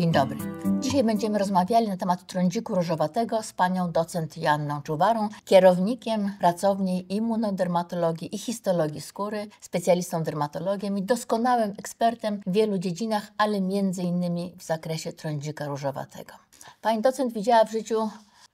Dzień dobry. Dzisiaj będziemy rozmawiali na temat trądziku różowatego z panią docent Janną Czuwarą, kierownikiem pracowni immunodermatologii i histologii skóry, specjalistą dermatologiem i doskonałym ekspertem w wielu dziedzinach, ale między innymi w zakresie trądzika różowatego. Pani docent widziała w życiu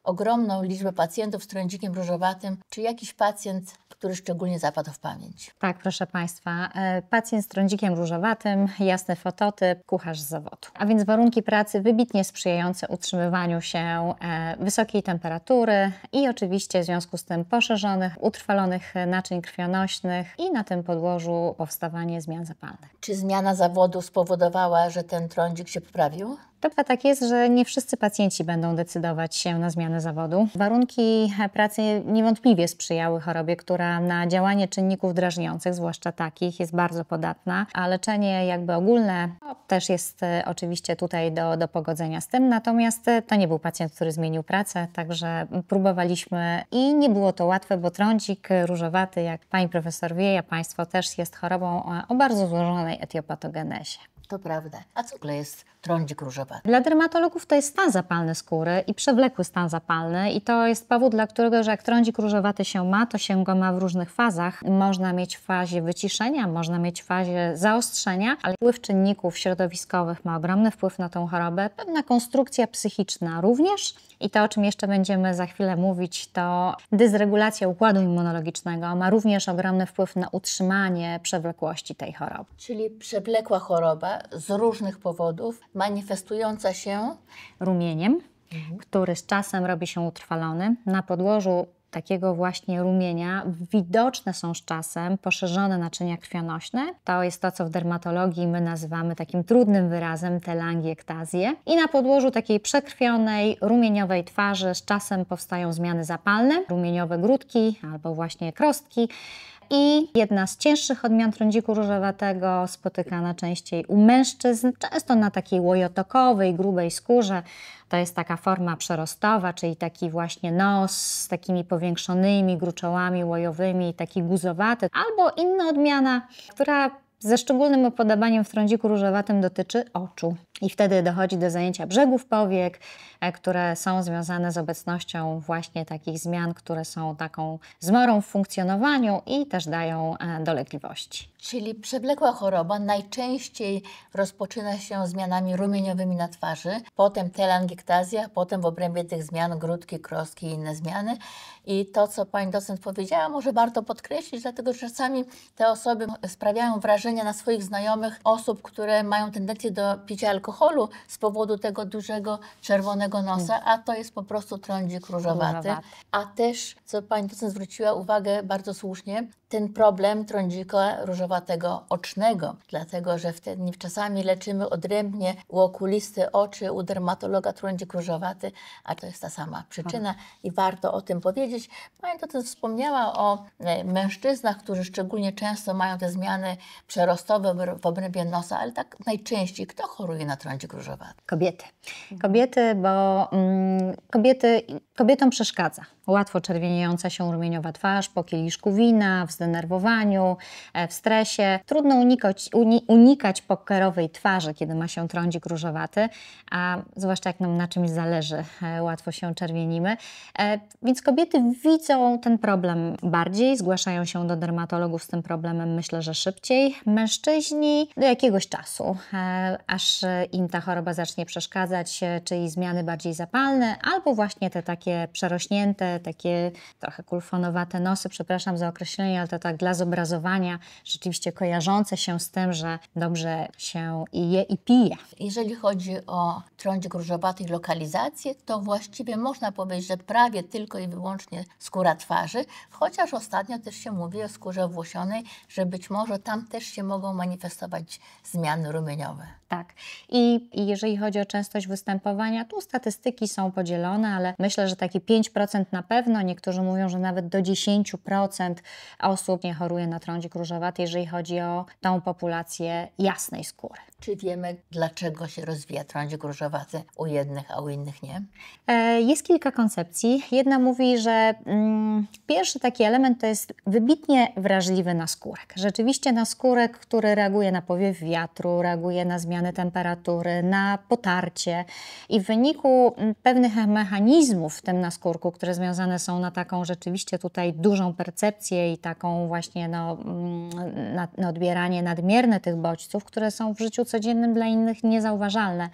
ogromną liczbę pacjentów z trądzikiem różowatym. Czy jakiś pacjent, który szczególnie zapadł w pamięć? Tak, proszę Państwa. E, pacjent z trądzikiem różowatym, jasny fototyp, kucharz z zawodu. A więc warunki pracy wybitnie sprzyjające utrzymywaniu się e, wysokiej temperatury i oczywiście w związku z tym poszerzonych, utrwalonych naczyń krwionośnych i na tym podłożu powstawanie zmian zapalnych. Czy zmiana zawodu spowodowała, że ten trądzik się poprawił? Prawda tak jest, że nie wszyscy pacjenci będą decydować się na zmianę zawodu. Warunki pracy niewątpliwie sprzyjały chorobie, która na działanie czynników drażniących, zwłaszcza takich, jest bardzo podatna, a leczenie jakby ogólne no, też jest e, oczywiście tutaj do, do pogodzenia z tym. Natomiast e, to nie był pacjent, który zmienił pracę, także próbowaliśmy i nie było to łatwe, bo trądzik różowaty, jak pani profesor wie, ja państwo też jest chorobą o bardzo złożonej etiopatogenezie. To prawda. A co jest trądzik różowaty. Dla dermatologów to jest stan zapalny skóry i przewlekły stan zapalny i to jest powód, dla którego, że jak trądzik różowaty się ma, to się go ma w różnych fazach. Można mieć w fazie wyciszenia, można mieć w fazie zaostrzenia, ale wpływ czynników środowiskowych ma ogromny wpływ na tą chorobę. Pewna konstrukcja psychiczna również i to, o czym jeszcze będziemy za chwilę mówić, to dysregulacja układu immunologicznego ma również ogromny wpływ na utrzymanie przewlekłości tej choroby. Czyli przewlekła choroba z różnych powodów manifestująca się rumieniem, mhm. który z czasem robi się utrwalony. Na podłożu takiego właśnie rumienia widoczne są z czasem poszerzone naczynia krwionośne. To jest to, co w dermatologii my nazywamy takim trudnym wyrazem telangiectazję. I na podłożu takiej przekrwionej, rumieniowej twarzy z czasem powstają zmiany zapalne, rumieniowe grudki albo właśnie krostki i jedna z cięższych odmian trądziku różowatego spotykana częściej u mężczyzn, często na takiej łojotokowej, grubej skórze. To jest taka forma przerostowa, czyli taki właśnie nos z takimi powiększonymi gruczołami łojowymi, taki guzowaty, albo inna odmiana, która ze szczególnym opodobaniem w trądziku różowatym dotyczy oczu. I wtedy dochodzi do zajęcia brzegów powiek, e, które są związane z obecnością właśnie takich zmian, które są taką zmorą w funkcjonowaniu i też dają e, dolegliwości. Czyli przewlekła choroba najczęściej rozpoczyna się zmianami rumieniowymi na twarzy, potem telangiektazja, potem w obrębie tych zmian grudki, kroski i inne zmiany. I to, co pani docent powiedziała, może warto podkreślić, dlatego że czasami te osoby sprawiają wrażenie na swoich znajomych osób, które mają tendencję do picia alkoholu alkoholu z powodu tego dużego czerwonego nosa, hmm. a to jest po prostu trądzik różowaty. A też, co pani docent zwróciła uwagę bardzo słusznie, ten problem trądzika różowatego ocznego, dlatego że wtedy czasami leczymy odrębnie u okulisty oczy, u dermatologa trądzik różowaty, a to jest ta sama przyczyna i warto o tym powiedzieć. Pani docent wspomniała o e, mężczyznach, którzy szczególnie często mają te zmiany przerostowe w obrębie nosa, ale tak najczęściej kto choruje na trądzik trądź Kobiety. Kobiety, bo mm, kobiety, kobietom przeszkadza. Łatwo czerwieniejąca się rumieniowa twarz po kieliszku wina, w zdenerwowaniu, e, w stresie. Trudno unikać, uni, unikać pokerowej twarzy, kiedy ma się trądzik różowaty, a zwłaszcza jak nam na czymś zależy, e, łatwo się czerwienimy. E, więc kobiety widzą ten problem bardziej, zgłaszają się do dermatologów z tym problemem, myślę, że szybciej. Mężczyźni do jakiegoś czasu, aż im ta choroba zacznie przeszkadzać, e, czyli zmiany bardziej zapalne, albo właśnie te takie przerośnięte, takie trochę kulfonowate nosy, przepraszam za określenie, ale to tak dla zobrazowania, rzeczywiście kojarzące się z tym, że dobrze się i je i pije. Jeżeli chodzi o trądzik różowaty i lokalizację, to właściwie można powiedzieć, że prawie tylko i wyłącznie skóra twarzy, chociaż ostatnio też się mówi o skórze włosionej, że być może tam też się mogą manifestować zmiany rumieniowe tak. I, jeżeli chodzi o częstość występowania, tu statystyki są podzielone, ale myślę, że takie 5% na pewno, niektórzy mówią, że nawet do 10% osób nie choruje na trądzik różowaty, jeżeli chodzi o tą populację jasnej skóry. Czy wiemy, dlaczego się rozwija trądzik różowaty u jednych, a u innych nie? E, jest kilka koncepcji. Jedna mówi, że mm, pierwszy taki element to jest wybitnie wrażliwy na skórek. Rzeczywiście na skórek, który reaguje na powiew wiatru, reaguje na zmiany zmiany temperatury, na potarcie i w wyniku mm, pewnych mechanizmów, w tym na skórku, które związane są na taką rzeczywiście tutaj dużą percepcję i taką właśnie no, mm, na, na odbieranie nadmierne tych bodźców, które są w życiu codziennym dla innych niezauważalne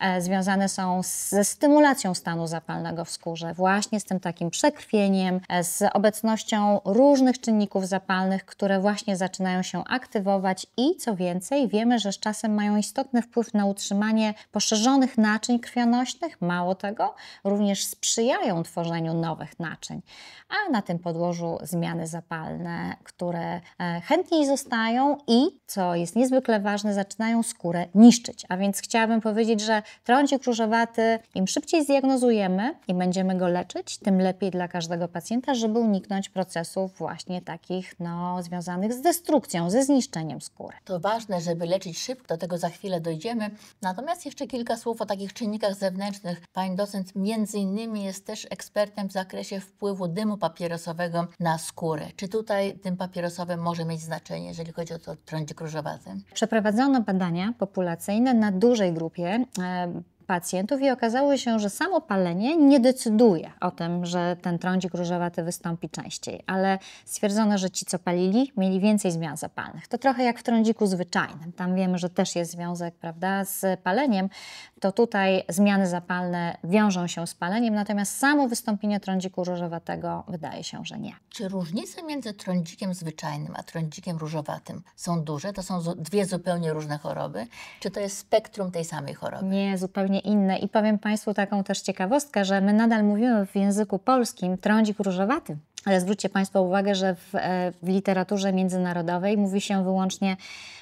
e, związane są ze stymulacją stanu zapalnego w skórze, właśnie z tym takim przekrwieniem, e, z obecnością różnych czynników zapalnych, które właśnie zaczynają się aktywować i co więcej, wiemy, że z czasem mają istotne istotny wpływ na utrzymanie poszerzonych naczyń krwionośnych, mało tego, również sprzyjają tworzeniu nowych naczyń, a na tym podłożu zmiany zapalne, które e, chętniej zostają i, co jest niezwykle ważne, zaczynają skórę niszczyć. A więc chciałabym powiedzieć, że trądzik różowaty, im szybciej zdiagnozujemy i będziemy go leczyć, tym lepiej dla każdego pacjenta, żeby uniknąć procesów właśnie takich no, związanych z destrukcją, ze zniszczeniem skóry. To ważne, żeby leczyć szybko, do tego za chwilę chwilę dojdziemy. Natomiast jeszcze kilka słów o takich czynnikach zewnętrznych. Pani docent między innymi jest też ekspertem w zakresie wpływu dymu papierosowego na skórę. Czy tutaj dym papierosowy może mieć znaczenie, jeżeli chodzi o to trądzik różowaty? Przeprowadzono badania populacyjne na dużej grupie e, pacjentów i okazało się, że samo palenie nie decyduje o tym, że ten trądzik różowaty wystąpi częściej, ale stwierdzono, że ci, co palili, mieli więcej zmian zapalnych. To trochę jak w trądziku zwyczajnym. Tam wiemy, że też jest związek prawda, z paleniem. To tutaj zmiany zapalne wiążą się z paleniem, natomiast samo wystąpienie trądziku różowatego wydaje się, że nie. Czy różnice między trądzikiem zwyczajnym a trądzikiem różowatym są duże? To są dwie zupełnie różne choroby? Czy to jest spektrum tej samej choroby? Nie, zupełnie zupełnie inne. I powiem Państwu taką też ciekawostkę, że my nadal mówimy w języku polskim trądzik różowaty. Ale zwróćcie Państwo uwagę, że w, e, w, literaturze międzynarodowej mówi się wyłącznie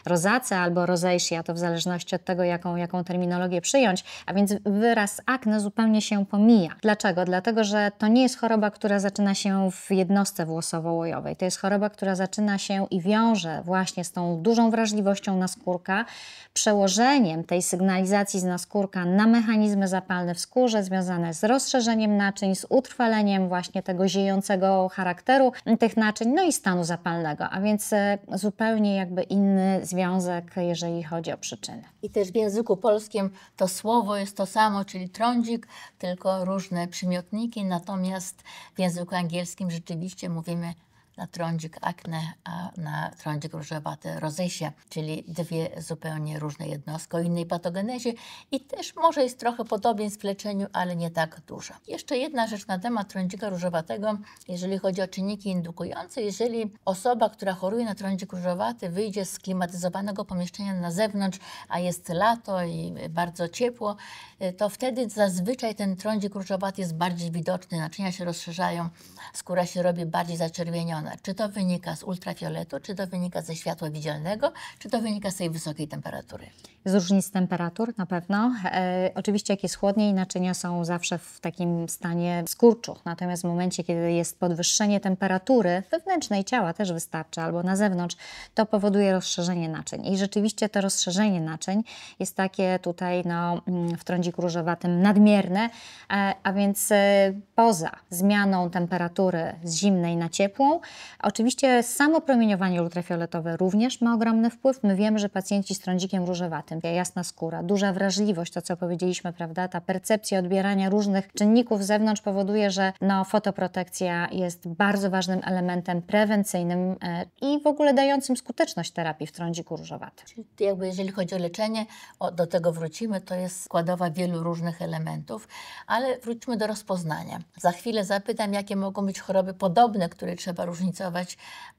rozace albo rozejsia, to w zależności od tego, jaką, jaką terminologię przyjąć, a więc wyraz akne zupełnie się pomija. Dlaczego? Dlatego, że to nie jest choroba, która zaczyna się w jednostce włosowo-łojowej. To jest choroba, która zaczyna się i wiąże właśnie z tą dużą wrażliwością naskórka, przełożeniem tej sygnalizacji z naskórka na mechanizmy zapalne w skórze związane z rozszerzeniem naczyń, z utrwaleniem właśnie tego ziejącego charakteru tych naczyń, no i stanu zapalnego, a więc e, zupełnie jakby inny związek, jeżeli chodzi o przyczyny. I też w języku polskim to słowo jest to samo, czyli trądzik, tylko różne przymiotniki, natomiast w języku angielskim rzeczywiście mówimy na trądzik akne, a na trądzik różowaty rozesie, czyli dwie zupełnie różne jednostki o innej patogenezie i też może jest trochę podobieństw w leczeniu, ale nie tak dużo. Jeszcze jedna rzecz na temat trądzika różowatego, jeżeli chodzi o czynniki indukujące. Jeżeli osoba, która choruje na trądzik różowaty wyjdzie z klimatyzowanego pomieszczenia na zewnątrz, a jest lato i bardzo ciepło, y, to wtedy zazwyczaj ten trądzik różowaty jest bardziej widoczny, naczynia się rozszerzają, skóra się robi bardziej zaczerwieniona czy to wynika z ultrafioletu, czy to wynika ze światła widzialnego, czy to wynika z tej wysokiej temperatury. Z różnic temperatur na pewno. E, oczywiście jak jest chłodniej, naczynia są zawsze w takim stanie skurczu. Natomiast w momencie, kiedy jest podwyższenie temperatury wewnętrznej ciała też wystarczy, albo na zewnątrz, to powoduje rozszerzenie naczyń. I rzeczywiście to rozszerzenie naczyń jest takie tutaj no, mm, w trądziku różowatym nadmierne, e, a więc e, poza zmianą temperatury z zimnej na ciepłą, Oczywiście samo promieniowanie ultrafioletowe również ma ogromny wpływ. My wiemy, że pacjenci z trądzikiem różowatym, jasna skóra, duża wrażliwość, to co powiedzieliśmy, prawda, ta percepcja odbierania różnych czynników z zewnątrz powoduje, że no, fotoprotekcja jest bardzo ważnym elementem prewencyjnym e, i w ogóle dającym skuteczność terapii w trądziku różowatym. Czyli jakby jeżeli chodzi o leczenie, o, do tego wrócimy, to jest składowa wielu różnych elementów, ale wróćmy do rozpoznania. Za chwilę zapytam, jakie mogą być choroby podobne, które trzeba różnić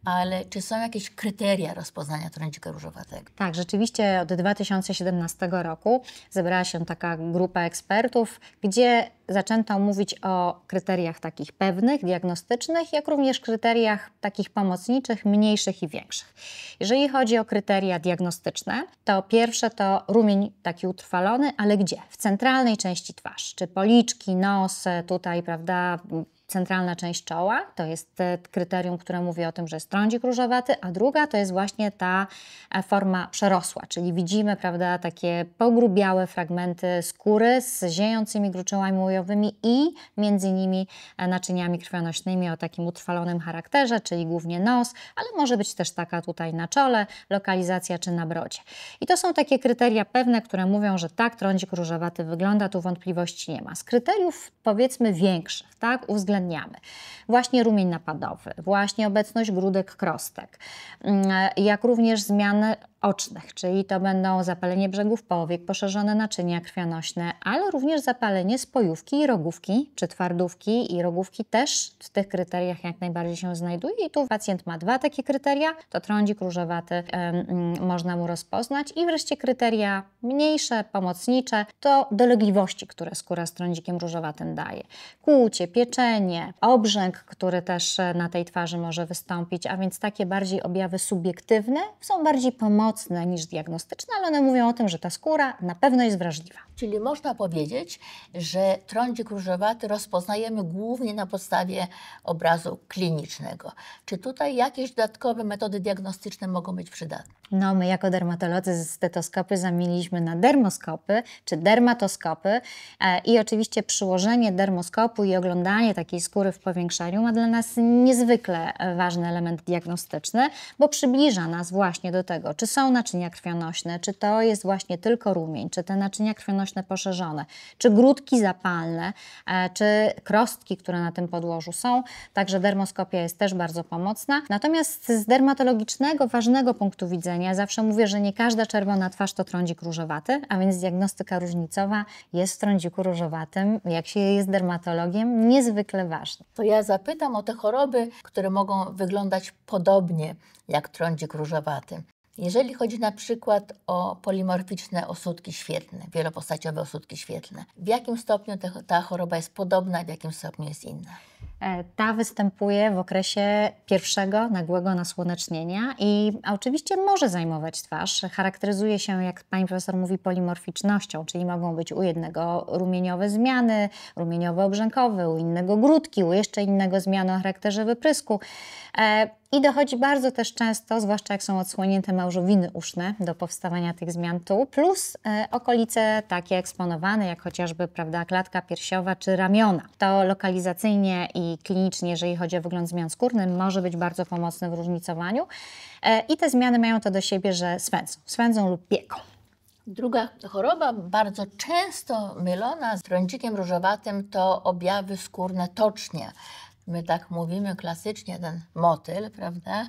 ale czy są jakieś kryteria rozpoznania trądzika różowatego? Tak, rzeczywiście od 2017 roku zebrała się taka grupa ekspertów, gdzie zaczęto mówić o kryteriach takich pewnych, diagnostycznych, jak również kryteriach takich pomocniczych, mniejszych i większych. Jeżeli chodzi o kryteria diagnostyczne, to pierwsze to rumień taki utrwalony, ale gdzie? W centralnej części twarzy, czy policzki, nos, tutaj, prawda, centralna część czoła, to jest e, kryterium, które mówi o tym, że jest trądzik różowaty, a druga to jest właśnie ta e, forma przerosła, czyli widzimy prawda, takie pogrubiałe fragmenty skóry z ziejącymi gruczołami łojowymi i między nimi e, naczyniami krwionośnymi o takim utrwalonym charakterze, czyli głównie nos, ale może być też taka tutaj na czole, lokalizacja czy na brodzie. I to są takie kryteria pewne, które mówią, że tak trądzik różowaty wygląda, tu wątpliwości nie ma. Z kryteriów powiedzmy większych, tak, uwzględniając uwzględniamy. Właśnie rumień napadowy, właśnie obecność grudek krostek, mm, jak również zmiany ocznych, czyli to będą zapalenie brzegów powiek, poszerzone naczynia krwionośne, ale również zapalenie spojówki i rogówki, czy twardówki i rogówki też w tych kryteriach jak najbardziej się znajduje. I tu pacjent ma dwa takie kryteria, to trądzik różowaty yy, można mu rozpoznać i wreszcie kryteria mniejsze, pomocnicze, to dolegliwości, które skóra z trądzikiem różowatym daje. Kłucie, pieczenie, obrzęk, który też na tej twarzy może wystąpić, a więc takie bardziej objawy subiektywne są bardziej pomocne niż diagnostyczne, ale one mówią o tym, że ta skóra na pewno jest wrażliwa. Czyli można powiedzieć, że trądzik różowaty rozpoznajemy głównie na podstawie obrazu klinicznego. Czy tutaj jakieś dodatkowe metody diagnostyczne mogą być przydatne? No, my jako dermatolodzy stetoskopy zamieniliśmy na dermoskopy czy dermatoskopy e, i oczywiście przyłożenie dermoskopu i oglądanie takiej skóry w powiększeniu ma dla nas niezwykle ważny element diagnostyczny, bo przybliża nas właśnie do tego, czy są są naczynia krwionośne, czy to jest właśnie tylko rumień, czy te naczynia krwionośne poszerzone, czy grudki zapalne, e, czy krostki, które na tym podłożu są. Także dermoskopia jest też bardzo pomocna. Natomiast z dermatologicznego, ważnego punktu widzenia zawsze mówię, że nie każda czerwona twarz to trądzik różowaty, a więc diagnostyka różnicowa jest w trądziku różowatym, jak się jest dermatologiem, niezwykle ważna. To ja zapytam o te choroby, które mogą wyglądać podobnie jak trądzik różowaty. Jeżeli chodzi na przykład o polimorficzne osudki świetlne, wielopostaciowe osudki świetlne, w jakim stopniu te, ta choroba jest podobna, w jakim stopniu jest inna? E, ta występuje w okresie pierwszego nagłego nasłonecznienia i oczywiście może zajmować twarz. Charakteryzuje się, jak pani profesor mówi, polimorficznością, czyli mogą być u jednego rumieniowe zmiany, rumieniowe obrzękowy, u innego grudki, u jeszcze innego zmiany o charakterze wyprysku. E, I dochodzi bardzo też często, zwłaszcza jak są odsłonięte małżowiny uszne, do powstawania tych zmian tu, plus e, okolice takie eksponowane, jak chociażby prawda, klatka piersiowa czy ramiona. To lokalizacyjnie i klinicznie, jeżeli chodzi o wygląd zmian skórnych, może być bardzo pomocny w różnicowaniu. E, I te zmiany mają to do siebie, że swędzą, swędzą lub pieką. Druga choroba, bardzo często mylona z trądzikiem różowatym, to objawy skórne tocznie. My tak mówimy klasycznie, ten motyl, prawda?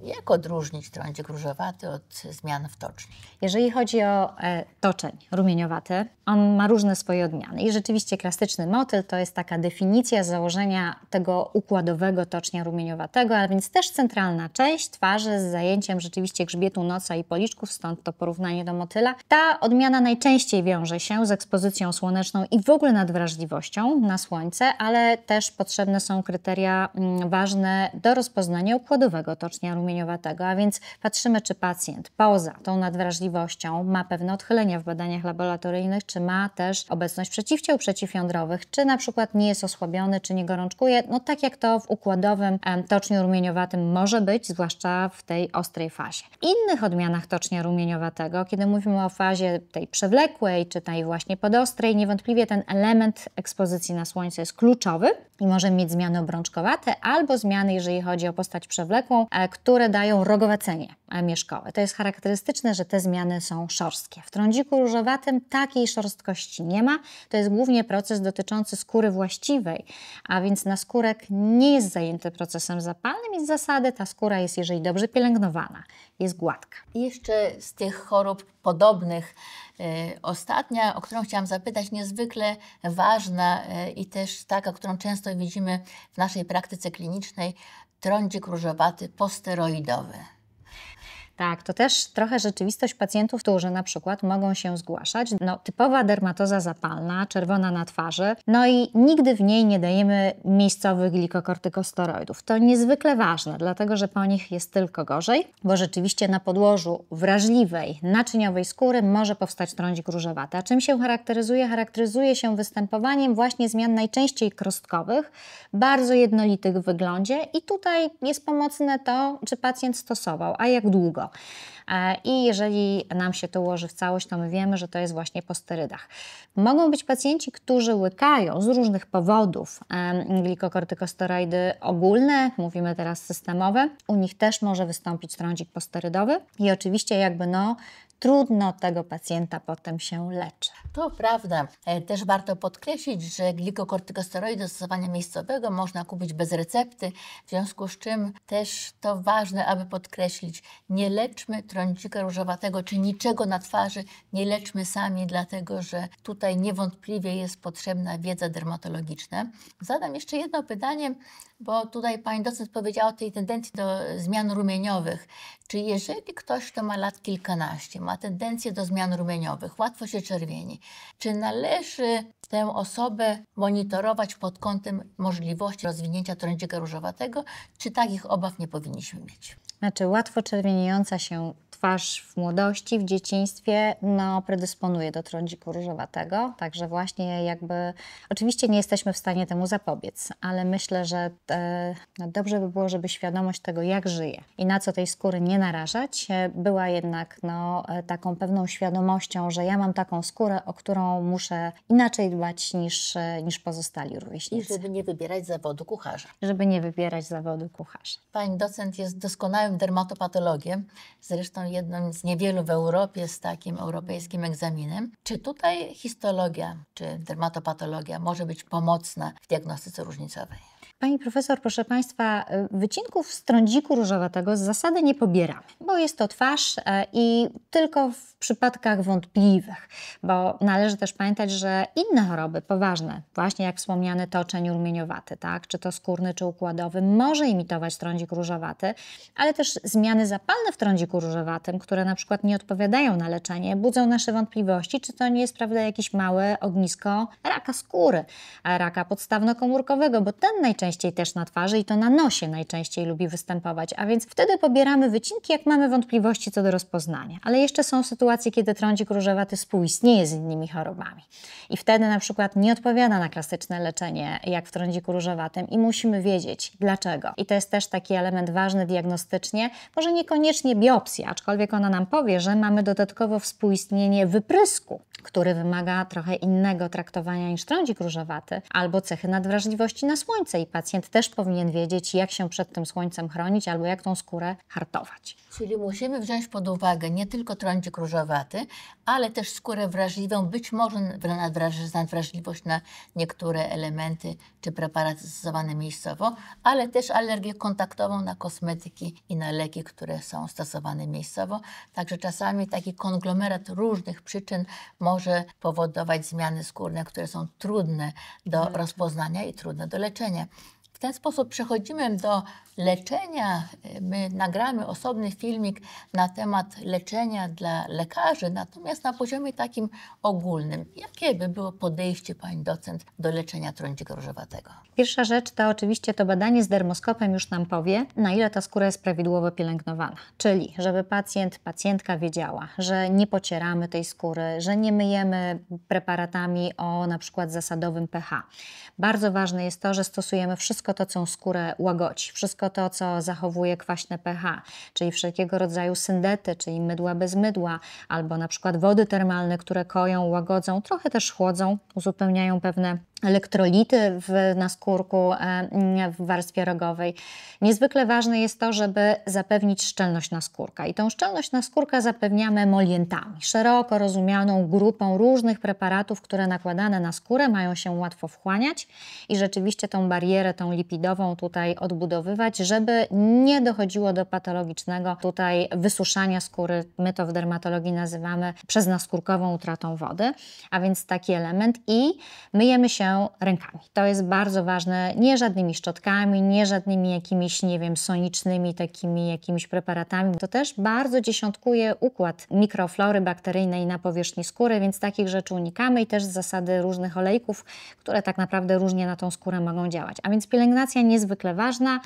Y, jak odróżnić trądzik różowaty od zmian w toczni? Jeżeli chodzi o e, toczeń rumieniowaty, on ma różne swoje odmiany. I rzeczywiście klasyczny motyl to jest taka definicja założenia tego układowego tocznia rumieniowatego, a więc też centralna część twarzy z zajęciem rzeczywiście grzbietu noca i policzków, stąd to porównanie do motyla. Ta odmiana najczęściej wiąże się z ekspozycją słoneczną i w ogóle nadwrażliwością na słońce, ale też potrzebne są kryteria mm, ważne do rozpoznania układowego otocznia rumieniowatego, a więc patrzymy, czy pacjent poza tą nadwrażliwością ma pewne odchylenia w badaniach laboratoryjnych, czy ma też obecność przeciwciał przeciwjądrowych, czy na przykład nie jest osłabiony, czy nie gorączkuje, no tak jak to w układowym toczniu rumieniowatym może być, zwłaszcza w tej ostrej fazie. W innych odmianach tocznia rumieniowatego, kiedy mówimy o fazie tej przewlekłej, czy tej właśnie podostrej, niewątpliwie ten element ekspozycji na słońce jest kluczowy i może mieć zmiany obrączkowate albo zmiany, jeżeli chodzi o postać przewlekłą, E, które dają rogowe cenie e, mieszkowe. To jest charakterystyczne, że te zmiany są szorstkie. W trądziku różowatym takiej szorstkości nie ma. To jest głównie proces dotyczący skóry właściwej, a więc na skórek nie jest zajęty procesem zapalnym i z zasady ta skóra jest, jeżeli dobrze pielęgnowana, jest gładka. I jeszcze z tych chorób podobnych y, ostatnia, o którą chciałam zapytać, niezwykle ważna y, i też taka, którą często widzimy w naszej praktyce klinicznej, trądzik różowaty posteroidowy. Tak, to też trochę rzeczywistość pacjentów, którzy na przykład mogą się zgłaszać. No, typowa dermatoza zapalna, czerwona na twarzy, no i nigdy w niej nie dajemy miejscowych glikokortykosteroidów. To niezwykle ważne, dlatego że po nich jest tylko gorzej, bo rzeczywiście na podłożu wrażliwej, naczyniowej skóry może powstać trądzik różowaty. A czym się charakteryzuje? Charakteryzuje się występowaniem właśnie zmian najczęściej krostkowych, bardzo jednolitych w wyglądzie i tutaj jest pomocne to, czy pacjent stosował, a jak długo. E, I jeżeli nam się to ułoży w całość, to my wiemy, że to jest właśnie po sterydach. Mogą być pacjenci, którzy łykają z różnych powodów glikokortykosteroidy ogólne, mówimy teraz systemowe. U nich też może wystąpić trądzik posterydowy i oczywiście jakby no trudno tego pacjenta potem się leczy. To prawda. E, też warto podkreślić, że glikokortykosteroidy do stosowania miejscowego można kupić bez recepty, w związku z czym też to ważne, aby podkreślić, nie leczmy trącika różowatego czy niczego na twarzy, nie leczmy sami, dlatego że tutaj niewątpliwie jest potrzebna wiedza dermatologiczna. Zadam jeszcze jedno pytanie bo tutaj pani docent powiedziała o tej tendencji do zmian rumieniowych. czy jeżeli ktoś, kto ma lat kilkanaście, ma tendencję do zmian rumieniowych, łatwo się czerwieni, czy należy tę osobę monitorować pod kątem możliwości rozwinięcia trądzika różowatego, czy takich obaw nie powinniśmy mieć? Znaczy łatwo czerwieniejąca się twarz w młodości, w dzieciństwie no, predysponuje do trądziku różowatego. Także właśnie jakby, oczywiście nie jesteśmy w stanie temu zapobiec, ale myślę, że e, no, dobrze by było, żeby świadomość tego, jak żyje i na co tej skóry nie narażać, e, była jednak no, e, taką pewną świadomością, że ja mam taką skórę, o którą muszę inaczej dbać niż, e, niż pozostali rówieśnicy. I żeby nie wybierać zawodu kucharza. Żeby nie wybierać zawodu kucharza. Pani docent jest doskonałym dermatopatologiem. Zresztą jednym z niewielu w Europie z takim europejskim egzaminem. Czy tutaj histologia czy dermatopatologia może być pomocna w diagnostyce różnicowej? Pani profesor, proszę Państwa, y, wycinków z strądziku różowatego z zasady nie pobieramy, bo jest to twarz e, i tylko w przypadkach wątpliwych, bo należy też pamiętać, że inne choroby poważne, właśnie jak wspomniany toczeń rumieniowaty, tak, czy to skórny, czy układowy, może imitować trądzik różowaty, ale też zmiany zapalne w trądziku różowatym, które na przykład nie odpowiadają na leczenie, budzą nasze wątpliwości, czy to nie jest, prawda, jakieś małe ognisko raka skóry, raka podstawno-komórkowego, bo ten najczęściej najczęściej też na twarzy i to na nosie najczęściej lubi występować, a więc wtedy pobieramy wycinki, jak mamy wątpliwości co do rozpoznania. Ale jeszcze są sytuacje, kiedy trądzik różowaty współistnieje z innymi chorobami i wtedy na przykład nie odpowiada na klasyczne leczenie, jak w trądziku różowatym i musimy wiedzieć dlaczego. I to jest też taki element ważny diagnostycznie, może niekoniecznie biopsja, aczkolwiek ona nam powie, że mamy dodatkowo współistnienie wyprysku, który wymaga trochę innego traktowania niż trądzik różowaty, albo cechy nadwrażliwości na słońce i pacjent pacjent też powinien wiedzieć, jak się przed tym słońcem chronić albo jak tą skórę hartować. Czyli musimy wziąć pod uwagę nie tylko trądzik różowaty, ale też skórę wrażliwą, być może nadwrażliwość na niektóre elementy czy preparaty stosowane miejscowo, ale też alergię kontaktową na kosmetyki i na leki, które są stosowane miejscowo. Także czasami taki konglomerat różnych przyczyn może powodować zmiany skórne, które są trudne do rozpoznania i trudne do leczenia ten sposób przechodzimy do leczenia. My nagramy osobny filmik na temat leczenia dla lekarzy, natomiast na poziomie takim ogólnym. Jakie by było podejście pani docent do leczenia trądzika różowatego? Pierwsza rzecz to oczywiście to badanie z dermoskopem już nam powie, na ile ta skóra jest prawidłowo pielęgnowana. Czyli, żeby pacjent, pacjentka wiedziała, że nie pocieramy tej skóry, że nie myjemy preparatami o na przykład zasadowym pH. Bardzo ważne jest to, że stosujemy wszystko wszystko to, co skórę łagoci, wszystko to, co zachowuje kwaśne pH, czyli wszelkiego rodzaju syndety, czyli mydła bez mydła, albo na przykład wody termalne, które koją, łagodzą, trochę też chłodzą, uzupełniają pewne elektrolity w naskórku, e, w warstwie rogowej. Niezwykle ważne jest to, żeby zapewnić szczelność naskórka. I tą szczelność naskórka zapewniamy emolientami, szeroko rozumianą grupą różnych preparatów, które nakładane na skórę mają się łatwo wchłaniać i rzeczywiście tą barierę, tą lipidową tutaj odbudowywać, żeby nie dochodziło do patologicznego tutaj wysuszania skóry. My to w dermatologii nazywamy przez naskórkową utratą wody, a więc taki element i myjemy się rękami. To jest bardzo ważne, nie żadnymi szczotkami, nie żadnymi jakimiś, nie wiem, sonicznymi takimi jakimiś preparatami. To też bardzo dziesiątkuje układ mikroflory bakteryjnej na powierzchni skóry, więc takich rzeczy unikamy i też z zasady różnych olejków, które tak naprawdę różnie na tą skórę mogą działać. A więc pielęgnacja niezwykle ważna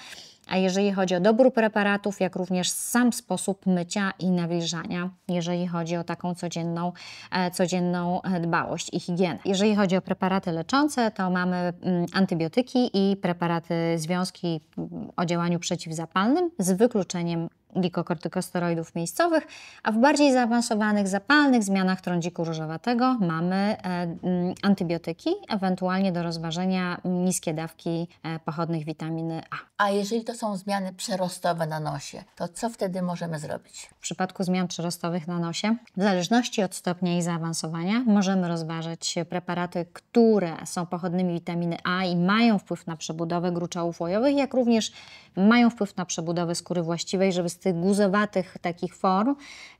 a jeżeli chodzi o dobór preparatów, jak również sam sposób mycia i nawilżania, jeżeli chodzi o taką codzienną, e, codzienną e, dbałość i higienę. Jeżeli chodzi o preparaty leczące, to mamy mm, antybiotyki i preparaty związki mm, o działaniu przeciwzapalnym z wykluczeniem glikokortykosteroidów miejscowych, a w bardziej zaawansowanych zapalnych zmianach trądziku różowatego mamy e, mm, antybiotyki, ewentualnie do rozważenia niskie dawki e, pochodnych witaminy A. A jeżeli to są zmiany przerostowe na nosie, to co wtedy możemy zrobić? W przypadku zmian przerostowych na nosie, w zależności od stopnia i zaawansowania, możemy rozważać preparaty, które są pochodnymi witaminy A i mają wpływ na przebudowę gruczołów łojowych, jak również mają wpływ na przebudowę skóry właściwej, żeby tych guzowatych takich form,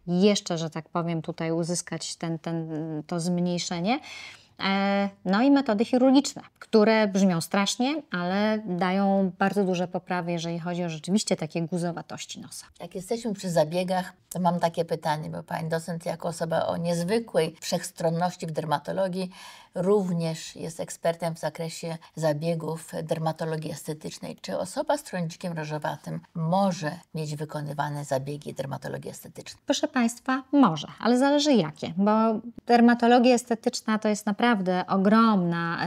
jeszcze, że tak powiem, tutaj uzyskać ten, ten, to zmniejszenie. E, no i metody chirurgiczne, które brzmią strasznie, ale dają bardzo duże poprawy, jeżeli chodzi o rzeczywiście takie guzowatości nosa. Jak jesteśmy przy zabiegach, to mam takie pytanie, bo pani docent jako osoba o niezwykłej wszechstronności w dermatologii również jest ekspertem w zakresie zabiegów dermatologii estetycznej. Czy osoba z trądzikiem różowatym może mieć wykonywane zabiegi dermatologii estetycznej? Proszę Państwa, może, ale zależy jakie, bo dermatologia estetyczna to jest naprawdę ogromna,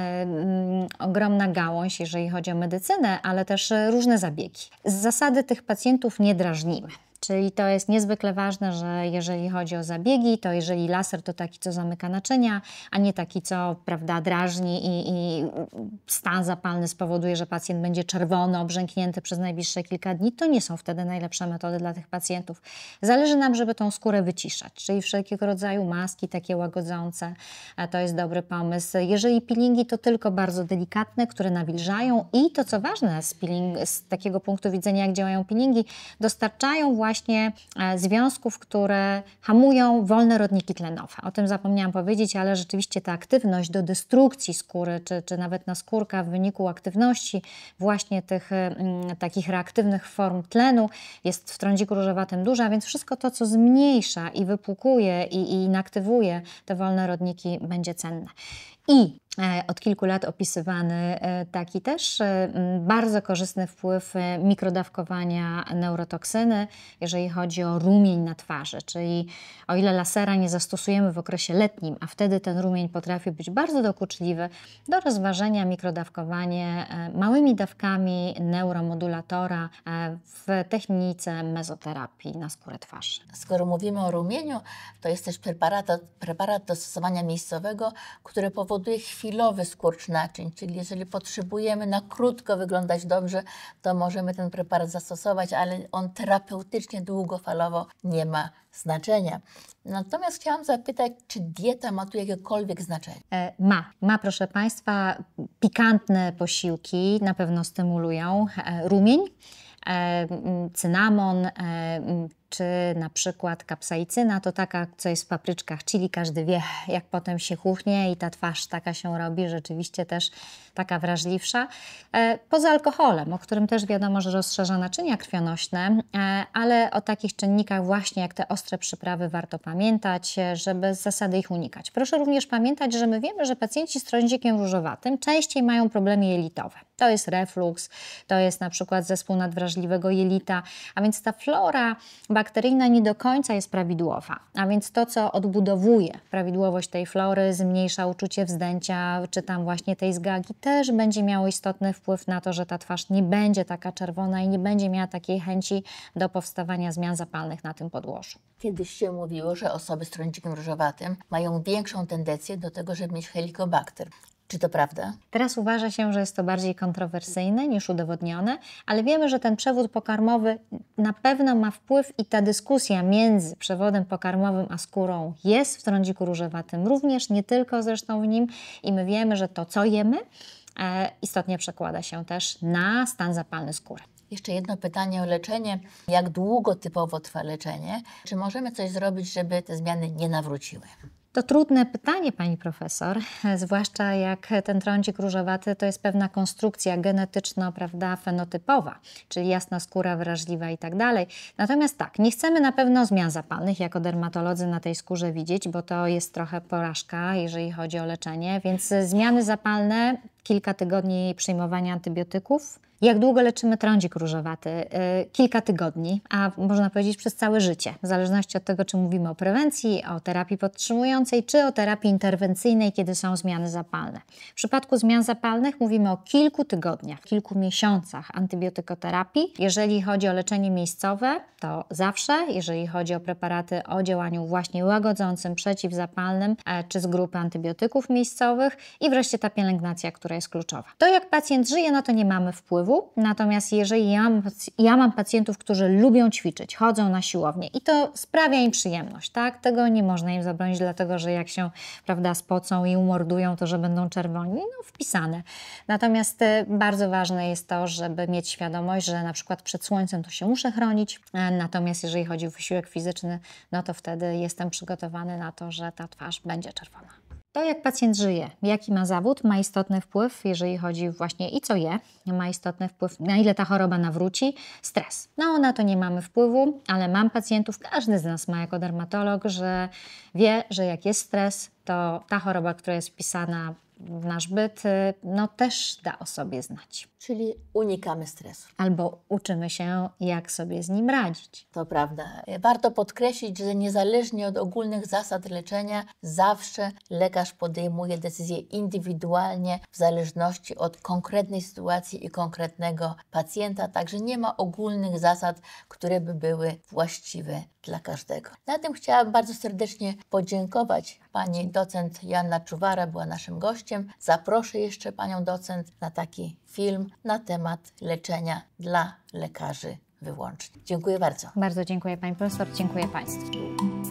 ogromna gałąź, jeżeli chodzi o medycynę, ale też różne zabiegi. Z zasady tych pacjentów nie drażnimy. Czyli to jest niezwykle ważne, że jeżeli chodzi o zabiegi, to jeżeli laser to taki, co zamyka naczynia, a nie taki, co prawda, drażni i, i stan zapalny spowoduje, że pacjent będzie czerwono obrzęknięty przez najbliższe kilka dni, to nie są wtedy najlepsze metody dla tych pacjentów. Zależy nam, żeby tą skórę wyciszać, czyli wszelkiego rodzaju maski takie łagodzące, e, to jest dobry pomysł. Jeżeli peelingi, to tylko bardzo delikatne, które nawilżają i to, co ważne z, peeling, z takiego punktu widzenia, jak działają peelingi, dostarczają właśnie właśnie e, związków, które hamują wolne rodniki tlenowe. O tym zapomniałam powiedzieć, ale rzeczywiście ta aktywność do destrukcji skóry, czy, czy nawet naskórka w wyniku aktywności właśnie tych e, takich reaktywnych form tlenu jest w trądziku różowatym duża, więc wszystko to, co zmniejsza i wypłukuje i, i inaktywuje te wolne rodniki będzie cenne i e, od kilku lat opisywany e, taki też e, bardzo korzystny wpływ mikrodawkowania neurotoksyny, jeżeli chodzi o rumień na twarzy. Czyli o ile lasera nie zastosujemy w okresie letnim, a wtedy ten rumień potrafi być bardzo dokuczliwy, do rozważenia mikrodawkowanie małymi dawkami neuromodulatora w technice mezoterapii na skórę twarzy. Skoro mówimy o rumieniu, to jest też preparat, preparat do stosowania miejscowego, który powoduje powoduje chwilowy skurcz naczyń, czyli jeżeli potrzebujemy na krótko wyglądać dobrze, to możemy ten preparat zastosować, ale on terapeutycznie długofalowo nie ma znaczenia. Natomiast chciałam zapytać, czy dieta ma tu jakiekolwiek znaczenie? E, ma. Ma, proszę Państwa, pikantne posiłki na pewno stymulują e, rumień e, cynamon, czy na przykład kapsaicyna, to taka, co jest w papryczkach chili, każdy wie, jak potem się chuchnie i ta twarz taka się robi, rzeczywiście też taka wrażliwsza. E, poza alkoholem, o którym też wiadomo, że rozszerza naczynia krwionośne, e, ale o takich czynnikach właśnie jak te ostre przyprawy warto pamiętać, e, żeby z zasady ich unikać. Proszę również pamiętać, że my wiemy, że pacjenci z trądzikiem różowatym częściej mają problemy jelitowe. To jest reflux, to jest na przykład zespół nadwrażliwego jelita, a więc ta flora bakteryjna nie do końca jest prawidłowa, a więc to, co odbudowuje prawidłowość tej flory, zmniejsza uczucie wzdęcia, czy tam właśnie tej zgagi, też będzie miało istotny wpływ na to, że ta twarz nie będzie taka czerwona i nie będzie miała takiej chęci do powstawania zmian zapalnych na tym podłożu. Kiedyś się mówiło, że osoby z trądzikiem różowatym mają większą tendencję do tego, żeby mieć helikobakter, czy to prawda? Teraz uważa się, że jest to bardziej kontrowersyjne niż udowodnione, ale wiemy, że ten przewód pokarmowy na pewno ma wpływ i ta dyskusja między przewodem pokarmowym a skórą jest w trądziku różowatym również, nie tylko zresztą w nim. I my wiemy, że to, co jemy, e, istotnie przekłada się też na stan zapalny skóry. Jeszcze jedno pytanie o leczenie. Jak długo typowo trwa leczenie? Czy możemy coś zrobić, żeby te zmiany nie nawróciły? To trudne pytanie, pani profesor, zwłaszcza jak ten trądzik różowaty to jest pewna konstrukcja genetyczna, prawda, fenotypowa, czyli jasna skóra, wrażliwa i tak dalej. Natomiast tak, nie chcemy na pewno zmian zapalnych jako dermatolodzy na tej skórze widzieć, bo to jest trochę porażka, jeżeli chodzi o leczenie, więc zmiany zapalne, kilka tygodni przyjmowania antybiotyków, jak długo leczymy trądzik różowaty? Y, kilka tygodni, a można powiedzieć przez całe życie, w zależności od tego, czy mówimy o prewencji, o terapii podtrzymującej, czy o terapii interwencyjnej, kiedy są zmiany zapalne. W przypadku zmian zapalnych mówimy o kilku tygodniach, kilku miesiącach antybiotykoterapii. Jeżeli chodzi o leczenie miejscowe, to zawsze, jeżeli chodzi o preparaty o działaniu właśnie łagodzącym, przeciwzapalnym, e, czy z grupy antybiotyków miejscowych i wreszcie ta pielęgnacja, która jest kluczowa. To jak pacjent żyje, na no to nie mamy wpływu znowu. Natomiast jeżeli ja mam, ja mam pacjentów, którzy lubią ćwiczyć, chodzą na siłownię i to sprawia im przyjemność, tak? Tego nie można im zabronić, dlatego że jak się, prawda, spocą i umordują, to że będą czerwoni, no wpisane. Natomiast e, bardzo ważne jest to, żeby mieć świadomość, że na przykład przed słońcem to się muszę chronić, e, natomiast jeżeli chodzi o wysiłek fizyczny, no to wtedy jestem przygotowany na to, że ta twarz będzie czerwona. To, jak pacjent żyje, jaki ma zawód, ma istotny wpływ, jeżeli chodzi właśnie i co je, ma istotny wpływ, na ile ta choroba nawróci, stres. No, na to nie mamy wpływu, ale mam pacjentów, każdy z nas ma jako dermatolog, że wie, że jak jest stres, to ta choroba, która jest wpisana nasz byt y, no, też da o sobie znać. Czyli unikamy stresu. Albo uczymy się, jak sobie z nim radzić. To prawda. Warto podkreślić, że niezależnie od ogólnych zasad leczenia, zawsze lekarz podejmuje decyzje indywidualnie w zależności od konkretnej sytuacji i konkretnego pacjenta, także nie ma ogólnych zasad, które by były właściwe dla każdego. Na tym chciałam bardzo serdecznie podziękować pani docent Janna Czuwara, była naszym gościem gościem. Zaproszę jeszcze panią docent na taki film na temat leczenia dla lekarzy wyłącznie. Dziękuję bardzo. Bardzo dziękuję pani profesor, dziękuję państwu.